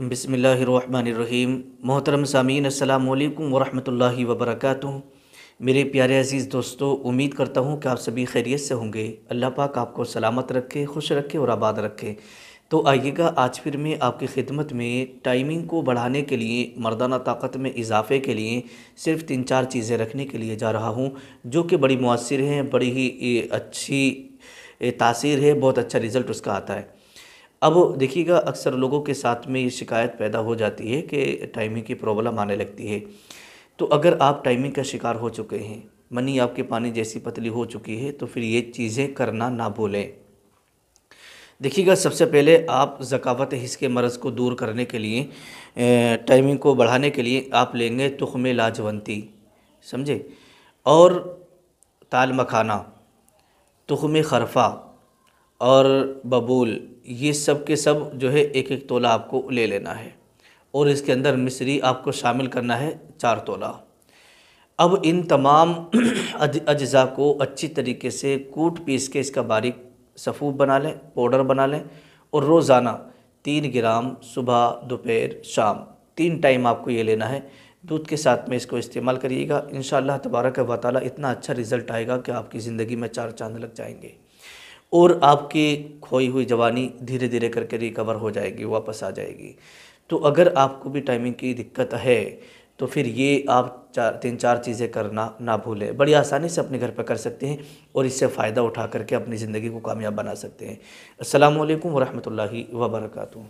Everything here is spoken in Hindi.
बसमीम मोहतरम सामीन अल्लाम वरहमल वबरक मेरे प्यारे अज़ीज़ दोस्तों उम्मीद करता हूँ कि आप सभी खैरियत से होंगे अल्लाह पाक आपको सलामत रखे खुश रखे और आबाद रखे तो आइएगा आज फिर मैं आपकी खिदमत में टाइमिंग को बढ़ाने के लिए मर्दाना ताकत में इजाफ़े के लिए सिर्फ तीन चार चीज़ें रखने के लिए जा रहा हूँ जो कि बड़ी मौसर हैं बड़ी ही अच्छी तासीर है बहुत अच्छा रिज़ल्ट उसका आता है अब देखिएगा अक्सर लोगों के साथ में ये शिकायत पैदा हो जाती है कि टाइमिंग की प्रॉब्लम आने लगती है तो अगर आप टाइमिंग का शिकार हो चुके हैं मनी आपके पानी जैसी पतली हो चुकी है तो फिर ये चीज़ें करना ना भूलें देखिएगा सबसे पहले आप ज़कावत हिस्स के मर्ज़ को दूर करने के लिए टाइमिंग को बढ़ाने के लिए आप लेंगे तुखम लाजवंती समझे और ताल मखाना तुखम खरफा और बबूल ये सब के सब जो है एक एक तोला आपको ले लेना है और इसके अंदर मिस्री आपको शामिल करना है चार तोला अब इन तमाम अज्जा को अच्छी तरीके से कूट पीस के इसका बारीक सफ़ूफ बना लें पाउडर बना लें और रोज़ाना तीन ग्राम सुबह दोपहर शाम तीन टाइम आपको ये लेना है दूध के साथ में इसको इस्तेमाल करिएगा इन तबारक वाली इतना अच्छा रिज़ल्ट आएगा कि आपकी ज़िंदगी में चार चांद लग जाएंगे और आपकी खोई हुई जवानी धीरे धीरे करके रिकवर हो जाएगी वापस आ जाएगी तो अगर आपको भी टाइमिंग की दिक्कत है तो फिर ये आप चार तीन चार चीज़ें करना ना भूलें बड़ी आसानी से अपने घर पर कर सकते हैं और इससे फ़ायदा उठा करके अपनी ज़िंदगी को कामयाब बना सकते हैं अल्लाम वरहमल वर्का